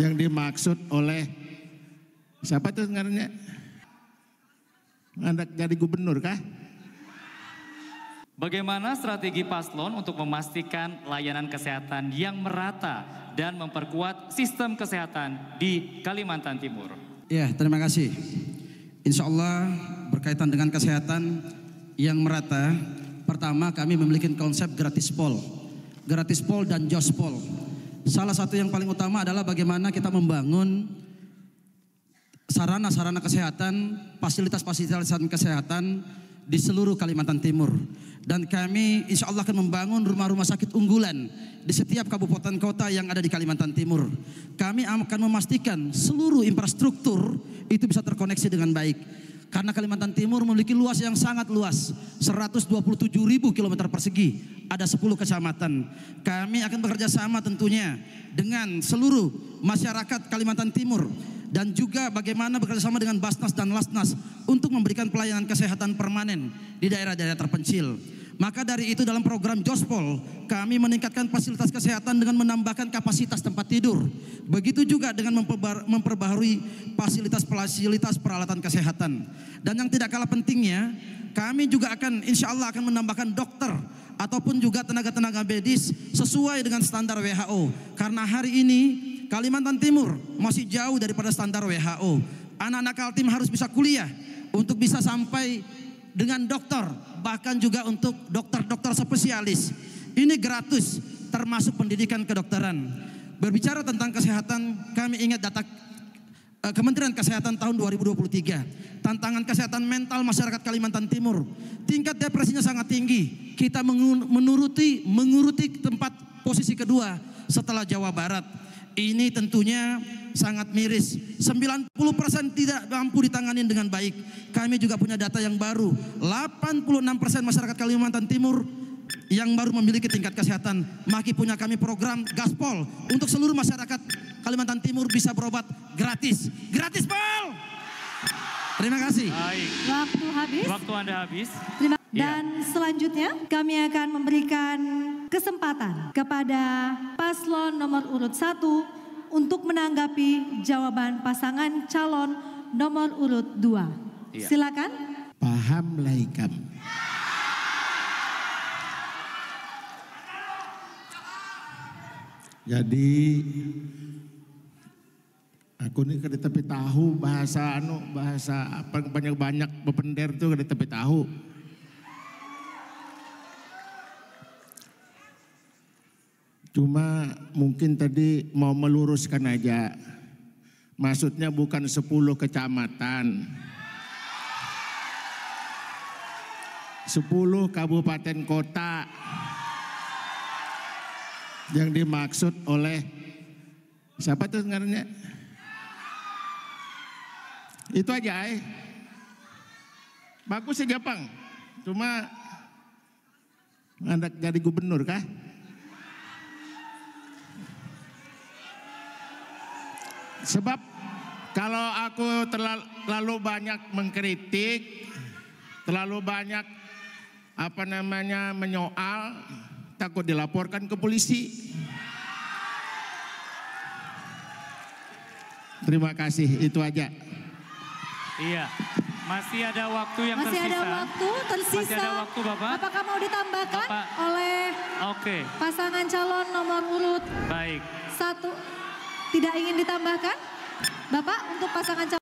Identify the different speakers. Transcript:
Speaker 1: yang dimaksud oleh siapa tuh sebenarnya? Anda jadi gubernur kah? Bagaimana strategi paslon untuk memastikan layanan kesehatan yang merata dan memperkuat sistem kesehatan di Kalimantan Timur?
Speaker 2: Ya, terima kasih. Insya Allah berkaitan dengan kesehatan yang merata, pertama kami memiliki konsep gratis pol, gratis pol dan jos pol. Salah satu yang paling utama adalah bagaimana kita membangun sarana-sarana kesehatan, fasilitas-fasilitas kesehatan di seluruh Kalimantan Timur. Dan kami insya Allah akan membangun rumah-rumah sakit unggulan di setiap kabupaten kota yang ada di Kalimantan Timur. Kami akan memastikan seluruh infrastruktur itu bisa terkoneksi dengan baik. Karena Kalimantan Timur memiliki luas yang sangat luas, 127 ribu kilometer persegi ada 10 kecamatan. Kami akan bekerja sama tentunya dengan seluruh masyarakat Kalimantan Timur dan juga bagaimana bekerja sama dengan Basnas dan Lasnas untuk memberikan pelayanan kesehatan permanen di daerah-daerah terpencil. Maka dari itu dalam program Jospol kami meningkatkan fasilitas kesehatan dengan menambahkan kapasitas tempat tidur. Begitu juga dengan memperbaharui fasilitas-fasilitas peralatan kesehatan. Dan yang tidak kalah pentingnya kami juga akan insya Allah akan menambahkan dokter ataupun juga tenaga-tenaga medis sesuai dengan standar WHO. Karena hari ini Kalimantan Timur masih jauh daripada standar WHO. Anak-anak Kaltim harus bisa kuliah untuk bisa sampai dengan dokter, bahkan juga untuk dokter-dokter spesialis. Ini gratis termasuk pendidikan kedokteran. Berbicara tentang kesehatan, kami ingat data Eh, Kementerian Kesehatan tahun 2023. Tantangan kesehatan mental masyarakat Kalimantan Timur. Tingkat depresinya sangat tinggi. Kita menuruti menguruti tempat posisi kedua setelah Jawa Barat. Ini tentunya sangat miris. 90% tidak mampu ditangani dengan baik. Kami juga punya data yang baru. 86% masyarakat Kalimantan Timur yang baru memiliki tingkat kesehatan. Maki punya kami program gaspol untuk seluruh masyarakat Kalimantan Timur bisa berobat gratis. Gratis, pak. Terima kasih.
Speaker 1: Baik. Waktu habis. Waktu Anda habis. Terima iya. dan selanjutnya kami akan memberikan kesempatan kepada paslon nomor urut satu untuk menanggapi jawaban pasangan calon nomor urut dua. Ya. Silakan. Paham laikam. Jadi aku ini kada tapi tahu bahasa anu bahasa apa banyak-banyak bepender tuh kada tapi tahu. Cuma mungkin tadi mau meluruskan aja. Maksudnya bukan 10 kecamatan. 10 kabupaten kota yang dimaksud oleh siapa tuh sebenarnya? Itu aja. Eh. Bagus sih Jepang. Cuma anda jadi gubernur kah? Sebab kalau aku terlalu banyak mengkritik, terlalu banyak apa namanya menyoal, takut dilaporkan ke polisi. Terima kasih, itu aja. Iya. Masih ada waktu yang Masih tersisa. Masih ada waktu tersisa. Masih ada waktu Bapak. Apakah mau ditambahkan Bapak. oleh Oke. Okay. pasangan calon nomor urut? Baik. Satu. Tidak ingin ditambahkan? Bapak untuk pasangan calon.